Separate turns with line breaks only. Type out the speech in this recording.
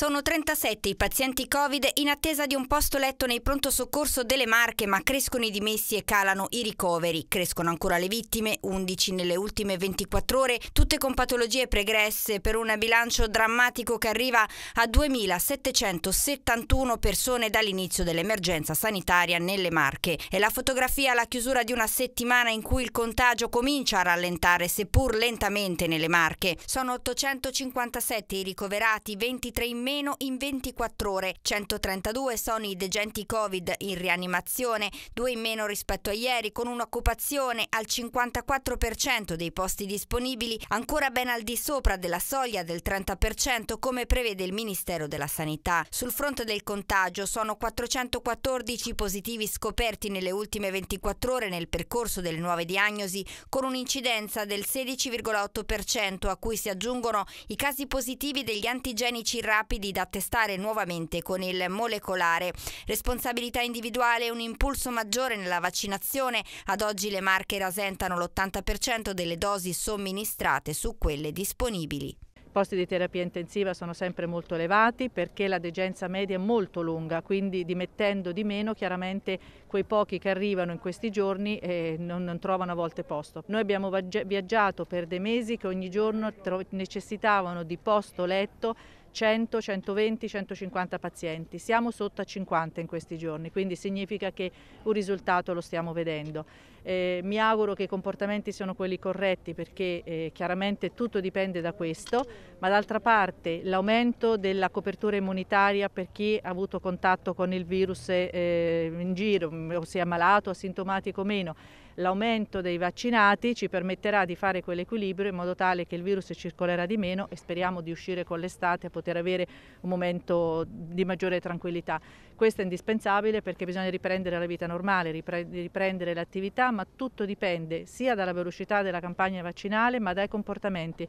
Sono 37 i pazienti Covid in attesa di un posto letto nei pronto soccorso delle Marche, ma crescono i dimessi e calano i ricoveri. Crescono ancora le vittime, 11 nelle ultime 24 ore, tutte con patologie pregresse, per un bilancio drammatico che arriva a 2.771 persone dall'inizio dell'emergenza sanitaria nelle Marche. È la fotografia alla chiusura di una settimana in cui il contagio comincia a rallentare, seppur lentamente, nelle Marche. Sono 857 i ricoverati, 23 in meno meno in 24 ore. 132 sono i degenti Covid in rianimazione, due in meno rispetto a ieri, con un'occupazione al 54% dei posti disponibili, ancora ben al di sopra della soglia del 30% come prevede il Ministero della Sanità. Sul fronte del contagio sono 414 positivi scoperti nelle ultime 24 ore nel percorso delle nuove diagnosi, con un'incidenza del 16,8% a cui si aggiungono i casi positivi degli antigenici rapidi rapidi da testare nuovamente con il molecolare. Responsabilità individuale e un impulso maggiore nella vaccinazione. Ad oggi le marche rasentano l'80% delle dosi somministrate su quelle disponibili. I posti di terapia intensiva sono sempre molto
elevati perché la degenza media è molto lunga, quindi dimettendo di meno chiaramente quei pochi che arrivano in questi giorni eh, non, non, trovano a volte posto. Noi abbiamo viaggiato per dei mesi che ogni giorno necessitavano di posto letto 100, 120, 150 pazienti. Siamo sotto a 50 in questi giorni, quindi significa che un risultato lo stiamo vedendo. Eh, mi auguro che i comportamenti siano quelli corretti perché eh, chiaramente tutto dipende da questo, ma d'altra parte l'aumento della copertura immunitaria per chi ha avuto contatto con il virus eh, in giro, mm, o si è ammalato, asintomatico o meno, l'aumento dei vaccinati ci permetterà di fare quell'equilibrio in modo tale che il virus circolerà di meno e speriamo di uscire con l'estate a poter poter avere un momento di maggiore tranquillità. Questo è indispensabile perché bisogna riprendere la vita normale, riprendere l'attività, ma tutto dipende sia dalla velocità della campagna vaccinale ma dai comportamenti.